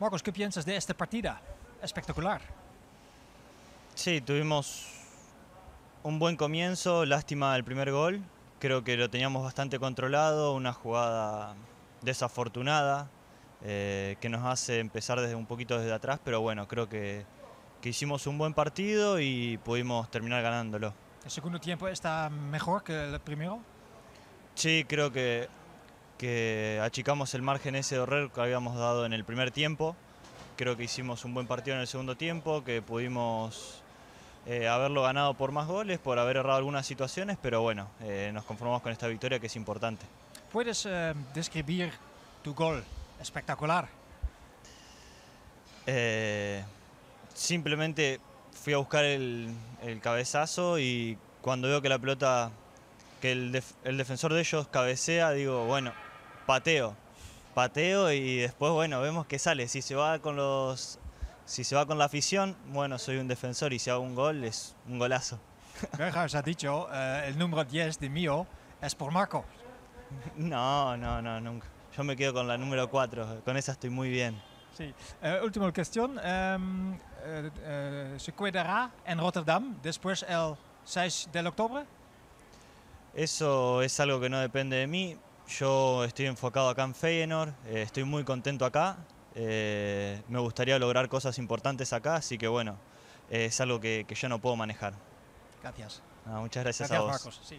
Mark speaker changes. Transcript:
Speaker 1: Marcos, ¿qué piensas de esta partida? Espectacular. Sí, tuvimos un buen comienzo, lástima el primer gol. Creo que lo teníamos bastante controlado, una jugada desafortunada eh, que nos hace empezar desde un poquito desde atrás, pero bueno, creo que, que hicimos un buen partido y pudimos terminar ganándolo. ¿El segundo tiempo está mejor que el primero? Sí, creo que que achicamos el margen ese de horror que habíamos dado en el primer tiempo. Creo que hicimos un buen partido en el segundo tiempo, que pudimos eh, haberlo ganado por más goles, por haber errado algunas situaciones, pero bueno, eh, nos conformamos con esta victoria que es importante. ¿Puedes eh, describir tu gol espectacular? simplemente fui a buscar el, cabezazo y cuando veo que la pelota, que el defensor de ellos cabecea, digo, bueno, pateo. Pateo y después, bueno, vemos que sale. Si se va con los. Si se va con la afición, bueno, soy un defensor y si hago un gol es un golazo. os ha dicho, eh, el número 10 de mío es por Marco. No, no, no, nunca. Yo me quedo con la número 4, con esa estoy muy bien. Sí. Eh, última cuestión, em, eh, ¿se quedará en Rotterdam después el 6 de octubre? Eso es algo que no depende de mí. Yo estoy enfocado acá en Feyenoord, eh, estoy muy contento acá, eh, me gustaría lograr cosas importantes acá, así que bueno, es algo que, que yo no puedo manejar. Gracias. Ah, muchas gracias, a vos.